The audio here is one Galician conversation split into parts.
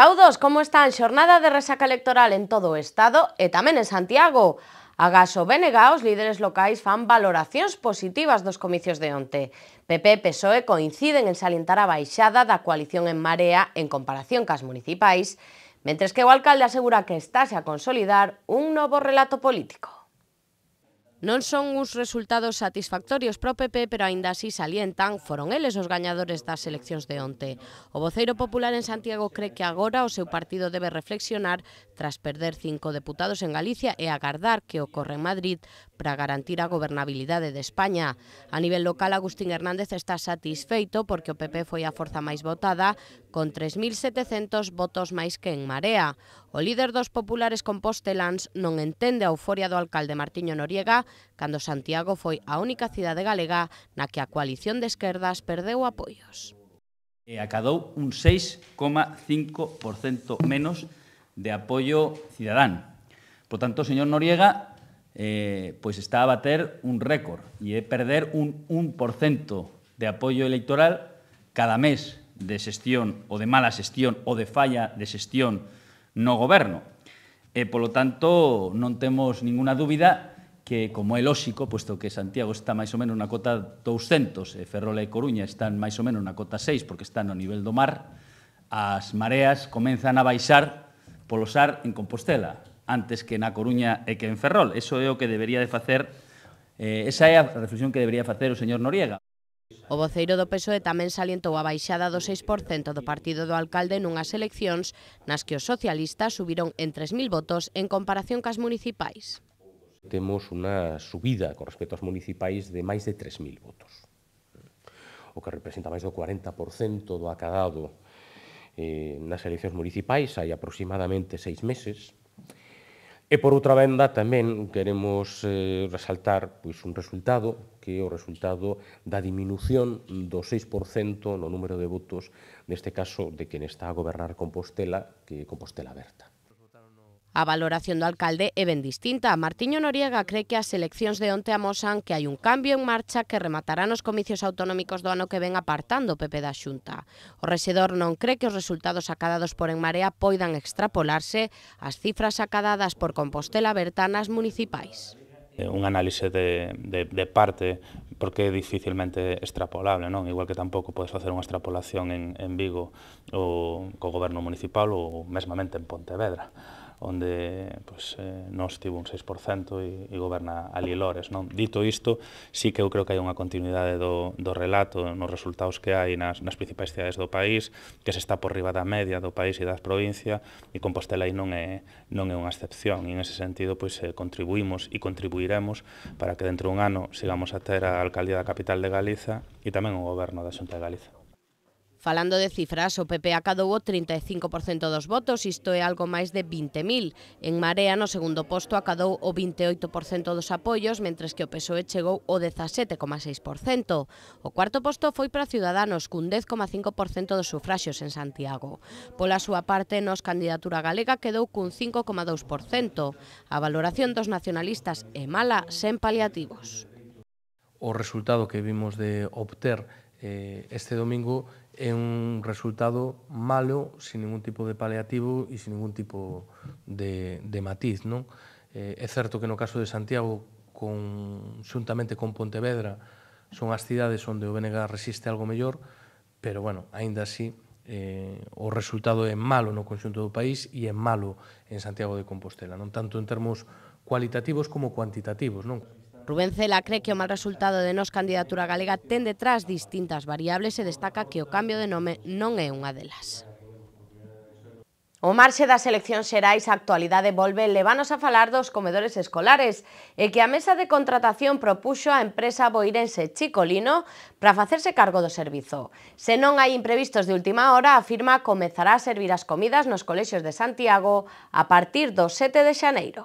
Saudos, como están? Xornada de resaca electoral en todo o Estado e tamén en Santiago. Gaso Benega, os líderes locais fan valoracións positivas dos comicios de onte. PP e PSOE coinciden en salientar a baixada da coalición en Marea en comparación cas municipais, mentres que o alcalde asegura que estáse a consolidar un novo relato político. Non son uns resultados satisfactorios para o PP, pero aínda así salientan, foron eles os gañadores das eleccións de onte. O voceiro popular en Santiago cree que agora o seu partido debe reflexionar tras perder cinco deputados en Galicia e agardar que ocorre en Madrid para garantir a gobernabilidade de España. A nivel local, Agustín Hernández está satisfeito porque o PP foi a forza máis votada con 3.700 votos máis que en Marea. O líder dos populares compostelans non entende a euforia do alcalde Martiño Noriega cando Santiago foi a única cidade galega na que a coalición de esquerdas perdeu apoios. E acadou un 6,5% menos de apoio cidadán. Por tanto, señor Noriega, eh, pois está a bater un récord e é perder un 1% de apoio electoral cada mes de xestión ou de mala xestión ou de falla de xestión no goberno. E, eh, polo tanto, non temos ninguna dúbida que, como é lóxico, puesto que Santiago está máis ou menos na cota 200 e Ferrola e Coruña están máis ou menos na cota 6 porque están no nivel do mar, as mareas comenzan a baixar polo SAR en Compostela antes que na Coruña e que en Ferrol. Eso é o que debería de facer, eh, esa é a reflexión que debería facer o señor Noriega. O voceiro do PSOE tamén salientou a baixada do 6% do partido do alcalde nunhas eleccións nas que os socialistas subiron en 3.000 votos en comparación cas municipais. Temos unha subida con respecto aos municipais de máis de 3.000 votos, o que representa máis do 40% do acadado eh, nas eleccións municipais hai aproximadamente seis meses, E por outra venda tamén queremos eh, resaltar pois un resultado que é o resultado da diminución do 6% no número de votos, neste caso de quen está a gobernar Compostela, que é Compostela Aberta. A valoración do alcalde é ben distinta. Martiño Noriega cree que as eleccións de onte amosan que hai un cambio en marcha que rematará nos comicios autonómicos do ano que ven apartando o PP da Xunta. O rexedor non cree que os resultados acadados por En Marea poidan extrapolarse as cifras acadadas por Compostela Bertanas nas municipais un análise de, de, de parte porque é dificilmente extrapolable, non? Igual que tampouco podes facer unha extrapolación en, en Vigo ou co goberno municipal ou mesmamente en Pontevedra onde pues, eh, nos tivo un 6% e, e goberna a Lilores. Non? Dito isto, sí que eu creo que hai unha continuidade do, do relato nos resultados que hai nas, nas principais cidades do país, que se está por riba da media do país e das provincias, e Compostela aí non é, non é unha excepción. E en ese sentido, pois, eh, contribuímos e contribuiremos para que dentro dun ano sigamos a ter a Alcaldía da Capital de Galiza e tamén o Goberno da Xunta de Galiza. Falando de cifras, o PP acadou o 35% dos votos, isto é algo máis de 20.000. En Marea, no segundo posto, acadou o 28% dos apoios, mentres que o PSOE chegou o 17,6%. O cuarto posto foi para Ciudadanos, cun 10,5% dos sufraxos en Santiago. Pola súa parte, nos candidatura galega quedou cun 5,2%. A valoración dos nacionalistas é mala, sen paliativos. O resultado que vimos de obter eh, este domingo é un resultado malo, sin ningún tipo de paliativo e sin ningún tipo de, de matiz. Non? Eh, é certo que no caso de Santiago, con, xuntamente con Pontevedra, son as cidades onde o BNG resiste algo mellor, pero, bueno, aínda así, eh, o resultado é malo no conxunto do país e é malo en Santiago de Compostela, non tanto en termos cualitativos como cuantitativos, non? Rubén Cela cree que o mal resultado de nos candidatura galega ten detrás distintas variables e destaca que o cambio de nome non é unha delas. O marxe das eleccións xerais a actualidade volve levános a falar dos comedores escolares e que a mesa de contratación propuxo a empresa boirense Chicolino para facerse cargo do servizo. Se non hai imprevistos de última hora, a firma comezará a servir as comidas nos colexios de Santiago a partir do 7 de xaneiro.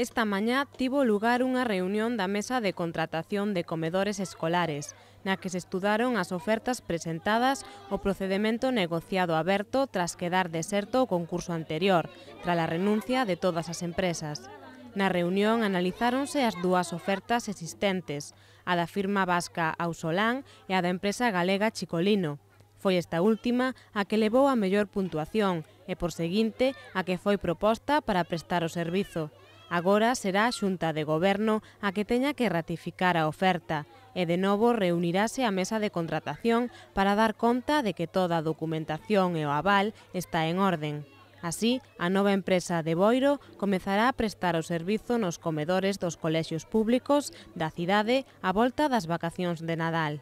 Esta mañá tivo lugar unha reunión da Mesa de Contratación de Comedores Escolares, na que se estudaron as ofertas presentadas, o procedimento negociado aberto tras quedar deserto o concurso anterior, tras a renuncia de todas as empresas. Na reunión analizáronse as dúas ofertas existentes, a da firma vasca Ausolán e a da empresa galega Chicolino. Foi esta última a que levou a mellor puntuación e, por seguinte, a que foi proposta para prestar o servizo. Agora será a xunta de goberno a que teña que ratificar a oferta e de novo reunirase a mesa de contratación para dar conta de que toda a documentación e o aval está en orden. Así, a nova empresa de Boiro comezará a prestar o servizo nos comedores dos colexios públicos da cidade á volta das vacacións de Nadal.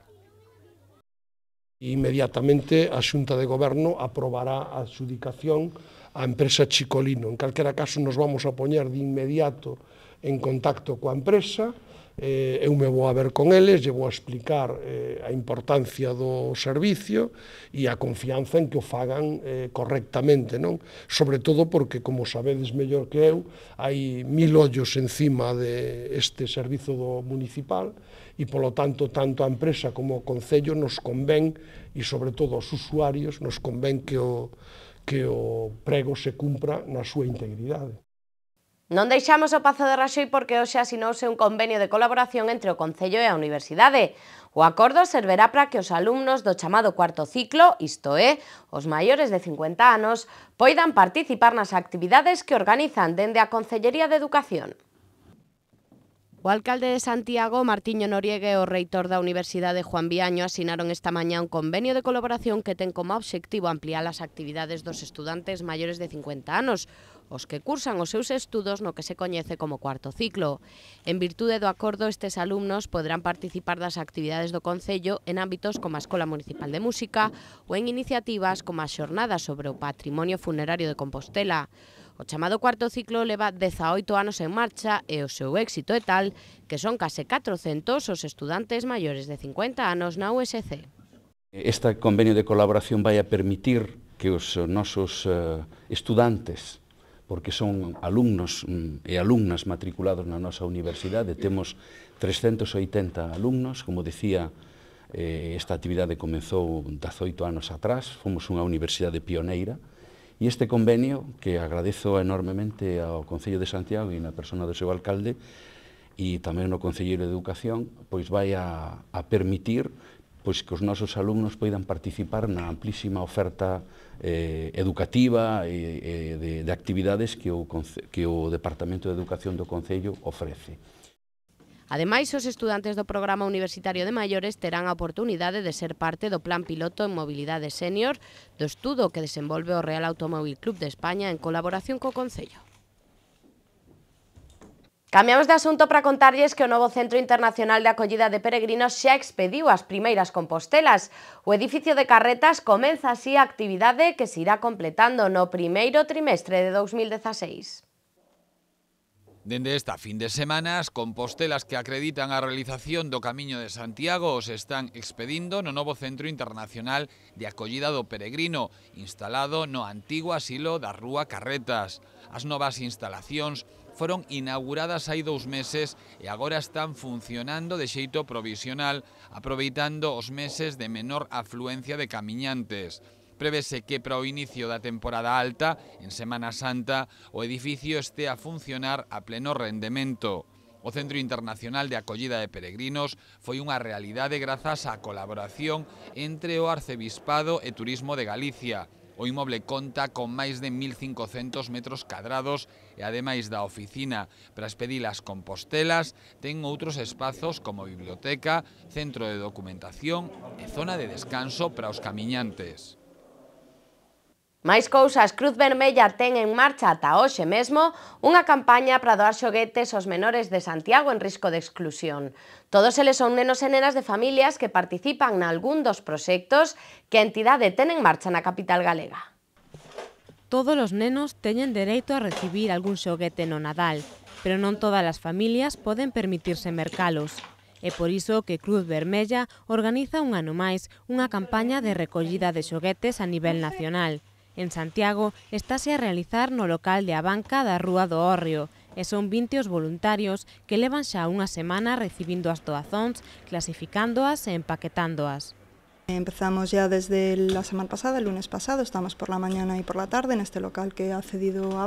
Inmediatamente a Xunta de Goberno aprobará a adjudicación á empresa Chicolino. En calquera caso nos vamos a poñer de inmediato en contacto coa empresa, eh, eu me vou a ver con eles, lle vou a explicar eh, a importancia do servicio e a confianza en que o fagan eh, correctamente, non? Sobre todo porque, como sabedes mellor que eu, hai mil ollos encima de este servizo do municipal e, polo tanto, tanto a empresa como o Concello nos convén, e sobre todo aos usuarios, nos convén que o, que o prego se cumpra na súa integridade. Non deixamos o Pazo de Raxoi porque hoxe asinouse un convenio de colaboración entre o Concello e a Universidade. O acordo servirá para que os alumnos do chamado cuarto ciclo, isto é, os maiores de 50 anos, poidan participar nas actividades que organizan dende a Concellería de Educación. O alcalde de Santiago, Martiño Noriega e o reitor da Universidade Juan Viaño asinaron esta mañá un convenio de colaboración que ten como obxectivo ampliar as actividades dos estudantes maiores de 50 anos, os que cursan os seus estudos no que se coñece como cuarto ciclo. En virtude do acordo, estes alumnos poderán participar das actividades do Concello en ámbitos como a Escola Municipal de Música ou en iniciativas como a xornada sobre o patrimonio funerario de Compostela. O chamado cuarto ciclo leva 18 anos en marcha e o seu éxito é tal que son case 400 os estudantes maiores de 50 anos na USC. Este convenio de colaboración vai a permitir que os nosos eh, estudantes porque son alumnos mm, e alumnas matriculados na nosa universidade. Temos 380 alumnos, como decía, eh, esta actividade comezou 18 anos atrás, fomos unha universidade pioneira, E este convenio, que agradezo enormemente ao Concello de Santiago e na persona do seu alcalde, e tamén no Concelleiro de Educación, pois vai a, a permitir pois que os nosos alumnos poidan participar na amplísima oferta eh, educativa e, e de, de actividades que o, que o Departamento de Educación do Concello ofrece. Ademais, os estudantes do Programa Universitario de Maiores terán a oportunidade de ser parte do Plan Piloto en Mobilidade Senior do estudo que desenvolve o Real Automóvil Club de España en colaboración co Concello. Cambiamos de asunto para contarlles que o novo Centro Internacional de Acollida de Peregrinos xa expediu as primeiras compostelas. O edificio de carretas comeza así a actividade que se irá completando no primeiro trimestre de 2016. Dende esta fin de semana, as compostelas que acreditan a realización do Camiño de Santiago os están expedindo no novo Centro Internacional de Acollida do Peregrino, instalado no antigo asilo da Rúa Carretas. As novas instalacións foron inauguradas hai dous meses e agora están funcionando de xeito provisional, aproveitando os meses de menor afluencia de camiñantes. Prevese que para o inicio da temporada alta, en Semana Santa, o edificio este a funcionar a pleno rendemento. O Centro Internacional de Acollida de Peregrinos foi unha realidade grazas á colaboración entre o Arcebispado e Turismo de Galicia. O imoble conta con máis de 1.500 metros cadrados e, ademais da oficina para expedir as compostelas, ten outros espazos como biblioteca, centro de documentación e zona de descanso para os camiñantes. Mais cousas, Cruz Vermella ten en marcha ata hoxe mesmo unha campaña para doar xoguetes aos menores de Santiago en risco de exclusión. Todos eles son nenos e nenas de familias que participan na algún dos proxectos que a entidade ten en marcha na capital galega. Todos os nenos teñen dereito a recibir algún xoguete no Nadal, pero non todas as familias poden permitirse mercalos. É por iso que Cruz Vermella organiza un ano máis unha campaña de recollida de xoguetes a nivel nacional. En Santiago, estáse a realizar no local de Abanca da Rúa do Orrio, e son 20 voluntarios que levan ya una semana recibiendo as doazóns, clasificándoas e empaquetándoas. Empezamos ya desde la semana pasada, el lunes pasado, estamos por la mañana y por la tarde en este local que ha cedido a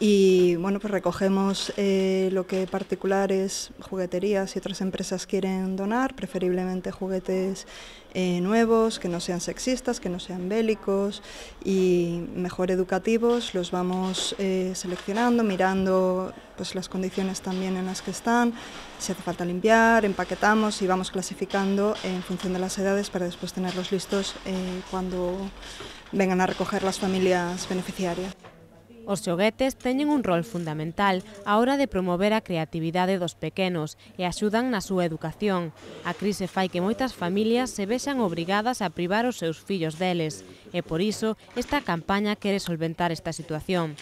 y bueno, pues recogemos eh, lo que particulares, jugueterías y otras empresas quieren donar, preferiblemente juguetes eh, nuevos, que no sean sexistas, que no sean bélicos y mejor educativos. Los vamos eh, seleccionando, mirando pues, las condiciones también en las que están, si hace falta limpiar, empaquetamos y vamos clasificando en función de las edades para después tenerlos listos eh, cuando vengan a recoger las familias beneficiarias. Os xoguetes teñen un rol fundamental á hora de promover a creatividade dos pequenos e axudan na súa educación. A crise fai que moitas familias se vexan obrigadas a privar os seus fillos deles e por iso esta campaña quere solventar esta situación.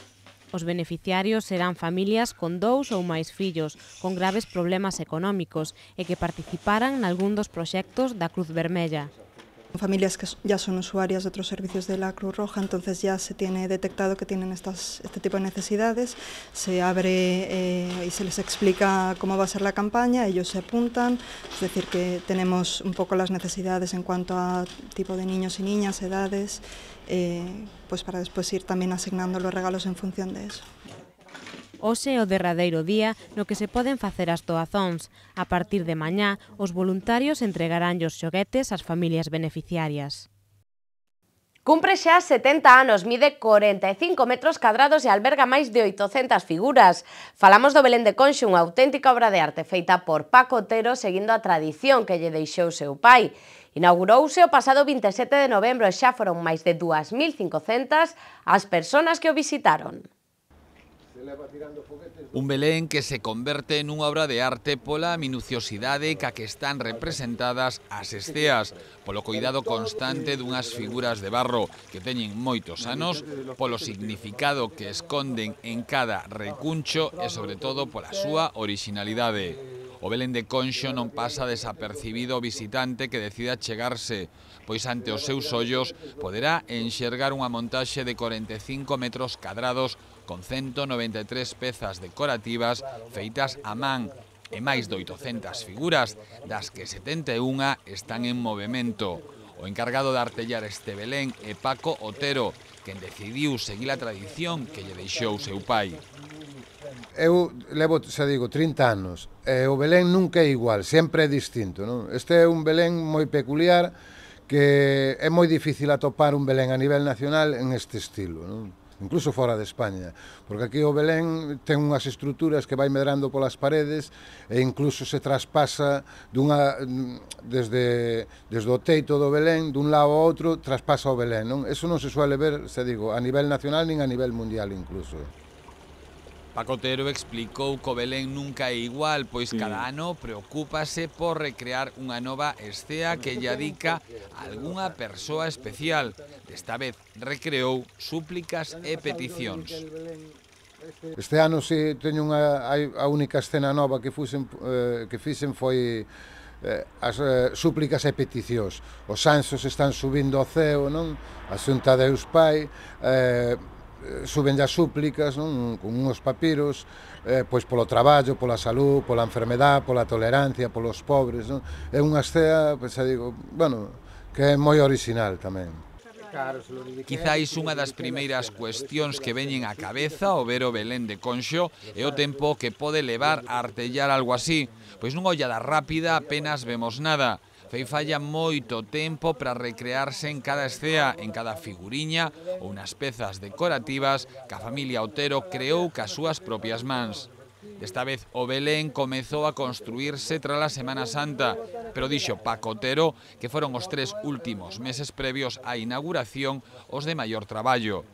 Os beneficiarios serán familias con dous ou máis fillos, con graves problemas económicos e que participaran nalgún dos proxectos da Cruz Vermella. Familias que ya son usuarias de otros servicios de la Cruz Roja, entonces ya se tiene detectado que tienen este tipo de necesidades, se abre eh, y se les explica cómo va a ser la campaña, ellos se apuntan, es decir, que tenemos un poco las necesidades en cuanto a tipo de niños y niñas, edades, eh, pues para después ir también asignando los regalos en función de eso. Hoxe é o derradeiro día no que se poden facer as doazóns. A partir de mañá, os voluntarios entregarán os xoguetes ás familias beneficiarias. Cumpre xa 70 anos, mide 45 metros cadrados e alberga máis de 800 figuras. Falamos do Belén de Conxo, unha auténtica obra de arte feita por Paco Otero seguindo a tradición que lle deixou seu pai. Inaugurouse o pasado 27 de novembro e xa foron máis de 2.500 as persoas que o visitaron. Un Belén que se converte unha obra de arte pola minuciosidade ca que están representadas as esteas, polo cuidado constante dunhas figuras de barro que teñen moitos anos, polo significado que esconden en cada recuncho e, sobre todo, pola súa originalidade. O Belén de Conxo non pasa desapercibido o visitante que decida chegarse, pois ante os seus ollos poderá enxergar unha montaxe de 45 metros cadrados con 193 pezas decorativas feitas a man e máis de 800 figuras, das que 71 están en movimento. O encargado de artellar este Belén é Paco Otero, quen decidiu seguir a tradición que lle deixou seu pai. Eu levo, xa digo, 30 anos e o Belén nunca é igual, sempre é distinto. Non? Este é un Belén moi peculiar que é moi difícil atopar un Belén a nivel nacional en este estilo. Non? incluso fora de España, porque aquí o Belén ten unhas estruturas que vai medrando polas paredes e incluso se traspasa dunha desde desde o teito do Belén dun lado ao outro traspasa o Belén, non? Eso non se suele ver, se digo, a nivel nacional nin a nivel mundial incluso. Paco Otero explicou que o Belén nunca é igual, pois sí. cada ano preocúpase por recrear unha nova escea que lle adica a algunha persoa especial. Desta vez recreou súplicas e peticións. Este ano si teño unha a única escena nova que fixen eh, que fixen foi eh, as eh, súplicas e peticións. Os anxos están subindo ao ceo, non? A Xunta de Deus Pai, eh, Eh, suben as súplicas non? con uns papiros eh, pois polo traballo, pola salud, pola enfermedad, pola tolerancia, polos pobres non? é unha escena pois, digo, bueno, que é moi original tamén Quizáis unha das primeiras cuestións que veñen á cabeza o ver o Belén de Conxo é o tempo que pode levar a artellar algo así, pois nunha ollada rápida apenas vemos nada. Fei falla moito tempo para recrearse en cada escea, en cada figuriña ou nas pezas decorativas que a familia Otero creou ca súas propias mans. Desta vez o Belén comezou a construirse tras a Semana Santa, pero dixo Paco Otero que foron os tres últimos meses previos á inauguración os de maior traballo.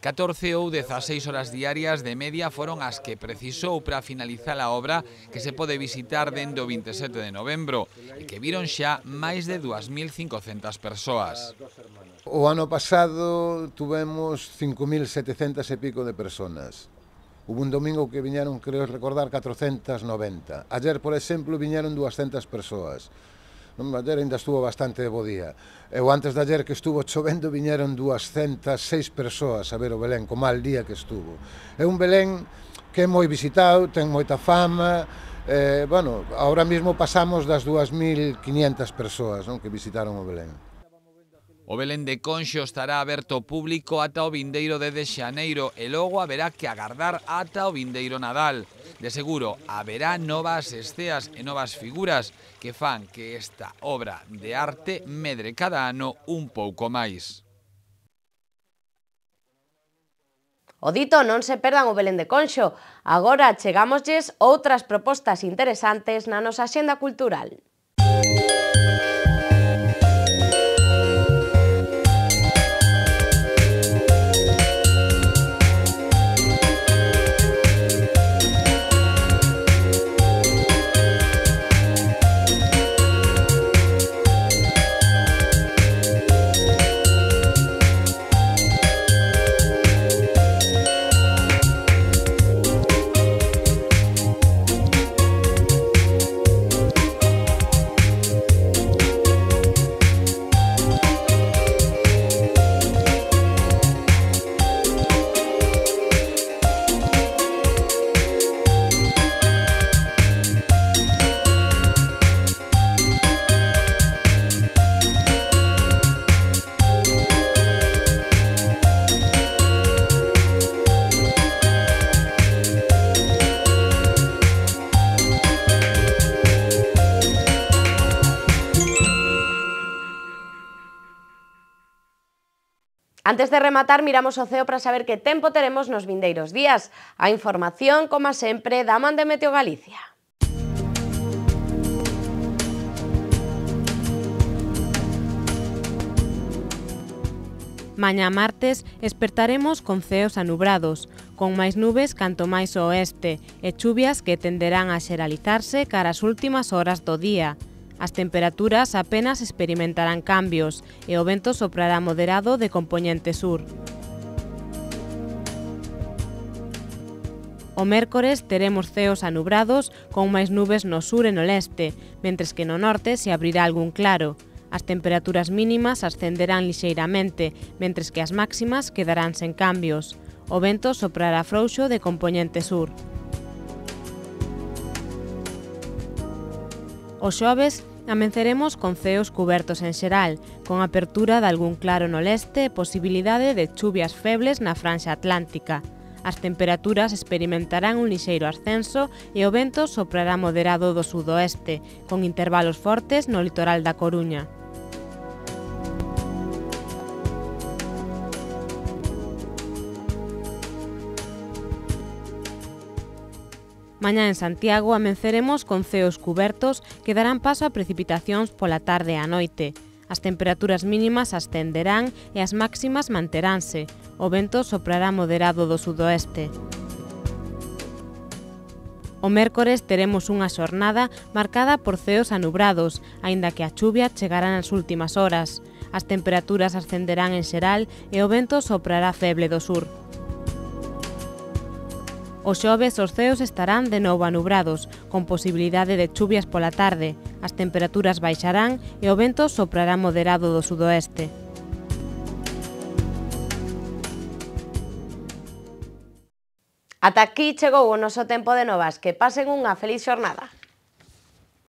14 ou 16 horas diarias de media foron as que precisou para finalizar a obra que se pode visitar dende o 27 de novembro e que viron xa máis de 2.500 persoas. O ano pasado tuvemos 5.700 e pico de personas. Hubo un domingo que viñeron, creo recordar, 490. Ayer, por exemplo, viñeron 200 persoas non ayer ainda estuvo bastante de bo día. Eu antes de ayer que estuvo chovendo viñeron 206 persoas a ver o Belén, co mal día que estuvo. É un Belén que é moi visitado, ten moita fama, eh, bueno, ahora mismo pasamos das 2.500 persoas non, que visitaron o Belén. O Belén de Conxo estará aberto ao público ata o vindeiro de Xaneiro e logo haberá que agardar ata o vindeiro Nadal. De seguro, haberá novas esteas e novas figuras que fan que esta obra de arte medre cada ano un pouco máis. O dito non se perdan o Belén de Conxo. Agora chegámoslles outras propostas interesantes na nosa xenda cultural. Música Antes de rematar, miramos o ceo para saber que tempo teremos nos vindeiros días. A información, como sempre, da Man de Meteo Galicia. Maña martes espertaremos con ceos anubrados, con máis nubes canto máis oeste e chuvias que tenderán a xeralizarse cara as últimas horas do día. As temperaturas apenas experimentarán cambios e o vento soprará moderado de componente sur. O mércores teremos ceos anubrados con máis nubes no sur e no leste, mentres que no norte se abrirá algún claro. As temperaturas mínimas ascenderán lixeiramente, mentres que as máximas quedarán sen cambios. O vento soprará frouxo de componente sur. O xoves Amenceremos con ceos cubertos en xeral, con apertura de algún claro no leste e posibilidade de chuvias febles na franxa atlántica. As temperaturas experimentarán un lixeiro ascenso e o vento soprará moderado do sudoeste, con intervalos fortes no litoral da Coruña. Mañá en Santiago amenceremos con ceos cubertos que darán paso a precipitacións pola tarde e a noite. As temperaturas mínimas ascenderán e as máximas manteránse. O vento soprará moderado do sudoeste. O mércores teremos unha xornada marcada por ceos anubrados, aínda que a chuvia chegará nas últimas horas. As temperaturas ascenderán en xeral e o vento soprará feble do sur. O xoves os ceos estarán de novo anubrados, con posibilidade de chuvias pola tarde, as temperaturas baixarán e o vento soprará moderado do sudoeste. Ata aquí chegou o noso tempo de novas. Que pasen unha feliz xornada.